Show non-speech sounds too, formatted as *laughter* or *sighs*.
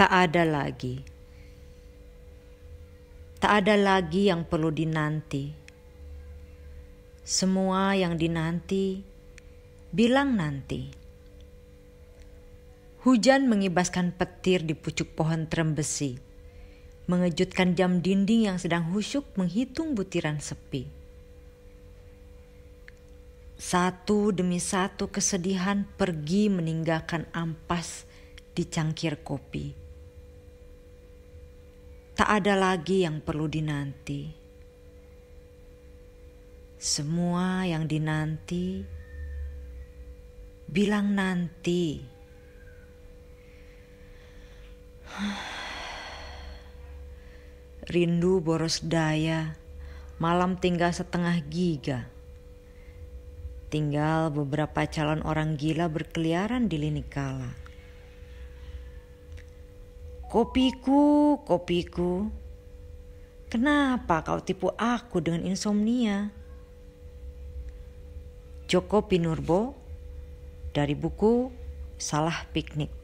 tak ada lagi. Tak ada lagi yang perlu dinanti. Semua yang dinanti, bilang nanti. Hujan mengibaskan petir di pucuk pohon trembesi, mengejutkan jam dinding yang sedang husyuk menghitung butiran sepi. Satu demi satu kesedihan pergi meninggalkan ampas di cangkir kopi tak ada lagi yang perlu dinanti. Semua yang dinanti, bilang nanti. *sighs* Rindu boros daya, malam tinggal setengah giga. Tinggal beberapa calon orang gila berkeliaran di lini kala. Kopiku, kopiku, kenapa kau tipu aku dengan insomnia? Joko Pinurbo dari buku Salah Piknik.